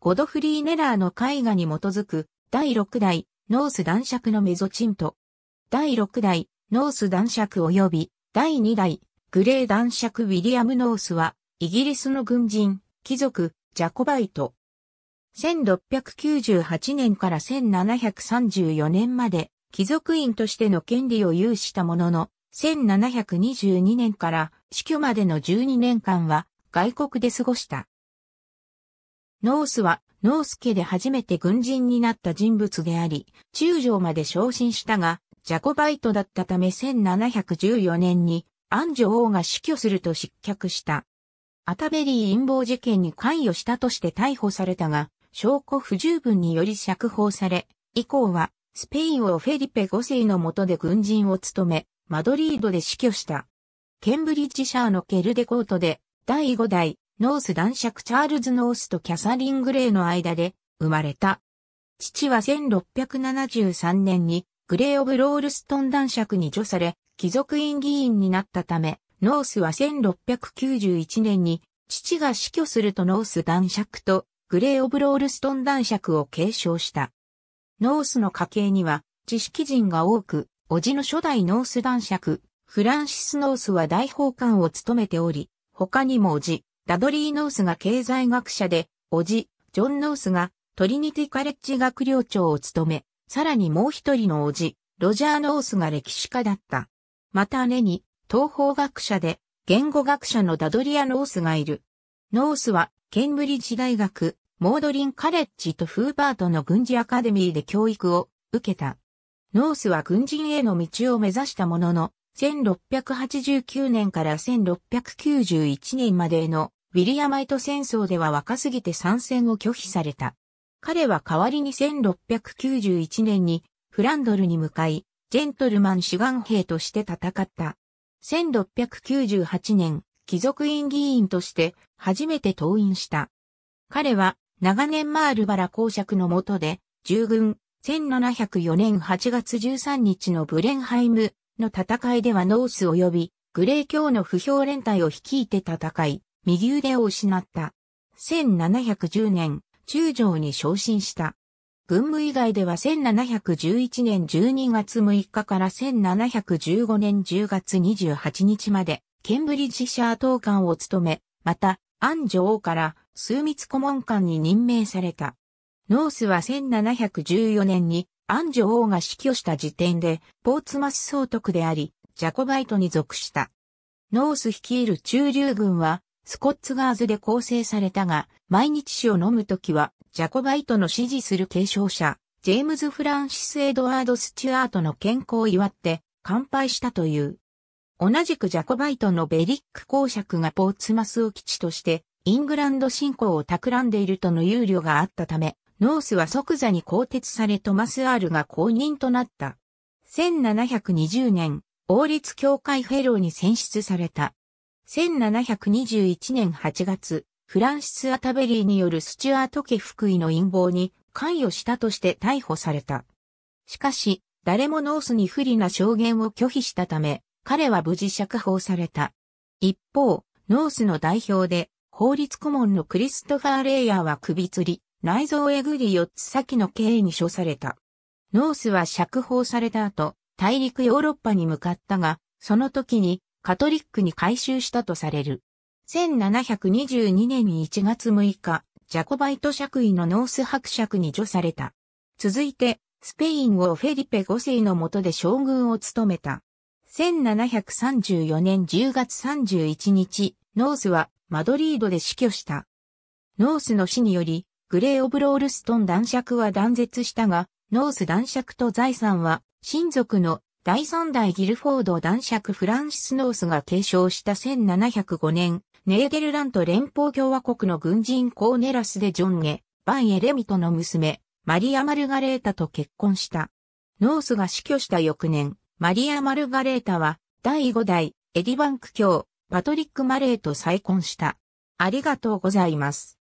ゴドフリー・ネラーの絵画に基づく第6代ノース男爵のメゾチント。第6代ノース男爵及び第2代グレー男爵ウィリアム・ノースはイギリスの軍人、貴族、ジャコバイト。1698年から1734年まで貴族院としての権利を有したものの、1722年から死去までの12年間は外国で過ごした。ノースは、ノース家で初めて軍人になった人物であり、中将まで昇進したが、ジャコバイトだったため1714年に、アジ女王が死去すると失脚した。アタベリー陰謀事件に関与したとして逮捕されたが、証拠不十分により釈放され、以降は、スペイン王フェリペ5世の下で軍人を務め、マドリードで死去した。ケンブリッジシャーのケルデコートで、第5代ノース男爵チャールズ・ノースとキャサリン・グレーの間で生まれた。父は1673年にグレー・オブ・ロールストン男爵に除され、貴族院議員になったため、ノースは1691年に父が死去するとノース男爵とグレー・オブ・ロールストン男爵を継承した。ノースの家系には知識人が多く、叔父の初代ノース男爵、フランシス・ノースは大法官を務めており、他にも叔父、ダドリー・ノースが経済学者で、おじ、ジョン・ノースがトリニティ・カレッジ学寮長を務め、さらにもう一人のおじ、ロジャー・ノースが歴史家だった。また姉に、東方学者で、言語学者のダドリア・ノースがいる。ノースは、ケンブリッジ大学、モードリン・カレッジとフーバートの軍事アカデミーで教育を受けた。ノースは軍人への道を目指したものの、1689年から1691年までのウィリアマイト戦争では若すぎて参戦を拒否された。彼は代わりに1691年にフランドルに向かい、ジェントルマン主眼兵として戦った。1698年、貴族院議員として初めて党員した。彼は長年マールバラ公爵の下で、従軍、1704年8月13日のブレンハイムの戦いではノース及びグレー教の不評連隊を率いて戦い、右腕を失った。1710年、中将に昇進した。軍務以外では1711年12月6日から1715年10月28日まで、ケンブリッジシャー党官を務め、また、アン女王から枢密顧問官に任命された。ノースは1714年にアン女王が死去した時点で、ポーツマス総督であり、ジャコバイトに属した。ノース率いる中流軍は、スコッツガーズで構成されたが、毎日酒を飲むときは、ジャコバイトの支持する継承者、ジェームズ・フランシス・エドワード・スチュアートの健康を祝って、乾杯したという。同じくジャコバイトのベリック公爵がポーツマスを基地として、イングランド侵攻を企んでいるとの憂慮があったため、ノースは即座に更迭されトマス・アールが公認となった。1720年、王立協会フェローに選出された。1721年8月、フランシス・アタベリーによるスチュアート家福井の陰謀に関与したとして逮捕された。しかし、誰もノースに不利な証言を拒否したため、彼は無事釈放された。一方、ノースの代表で、法律顧問のクリストファー・レイヤーは首吊り、内臓えぐり4つ先の刑に処された。ノースは釈放された後、大陸ヨーロッパに向かったが、その時にカトリックに改修したとされる。1722年に1月6日、ジャコバイト爵位のノース伯爵に除された。続いて、スペイン王フェリペ5世の下で将軍を務めた。1734年10月31日、ノースはマドリードで死去した。ノースの死により、グレー・オブ・ロールストン男爵は断絶したが、ノース男爵と財産は親族の第三代ギルフォード男爵フランシス・ノースが提唱した1705年、ネーデルラント連邦共和国の軍人コーネラスでジョンゲ、バン・エレミトの娘、マリア・マルガレータと結婚した。ノースが死去した翌年、マリア・マルガレータは、第5代、エディバンク卿、パトリック・マレーと再婚した。ありがとうございます。